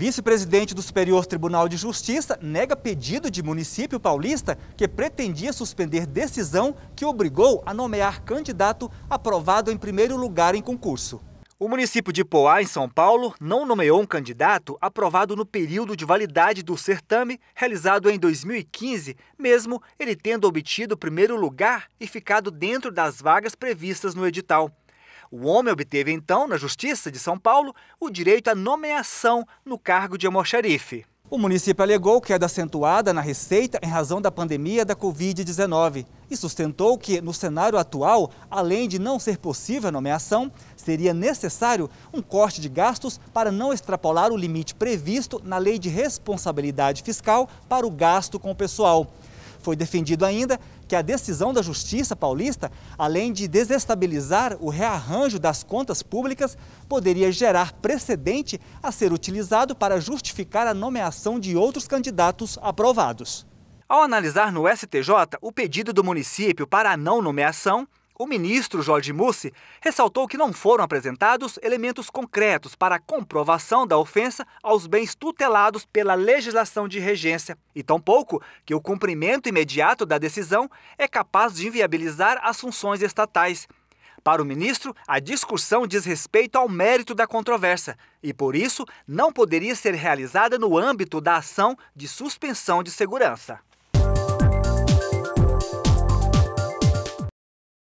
Vice-presidente do Superior Tribunal de Justiça nega pedido de município paulista que pretendia suspender decisão que obrigou a nomear candidato aprovado em primeiro lugar em concurso. O município de Poá, em São Paulo, não nomeou um candidato aprovado no período de validade do certame realizado em 2015, mesmo ele tendo obtido primeiro lugar e ficado dentro das vagas previstas no edital. O homem obteve então, na Justiça de São Paulo, o direito à nomeação no cargo de almoxarife. O município alegou queda é acentuada na receita em razão da pandemia da Covid-19 e sustentou que, no cenário atual, além de não ser possível a nomeação, seria necessário um corte de gastos para não extrapolar o limite previsto na Lei de Responsabilidade Fiscal para o gasto com o pessoal. Foi defendido ainda que a decisão da Justiça paulista, além de desestabilizar o rearranjo das contas públicas, poderia gerar precedente a ser utilizado para justificar a nomeação de outros candidatos aprovados. Ao analisar no STJ o pedido do município para a não nomeação, o ministro Jorge Mussi ressaltou que não foram apresentados elementos concretos para a comprovação da ofensa aos bens tutelados pela legislação de regência, e tampouco que o cumprimento imediato da decisão é capaz de inviabilizar as funções estatais. Para o ministro, a discussão diz respeito ao mérito da controvérsia e, por isso, não poderia ser realizada no âmbito da ação de suspensão de segurança.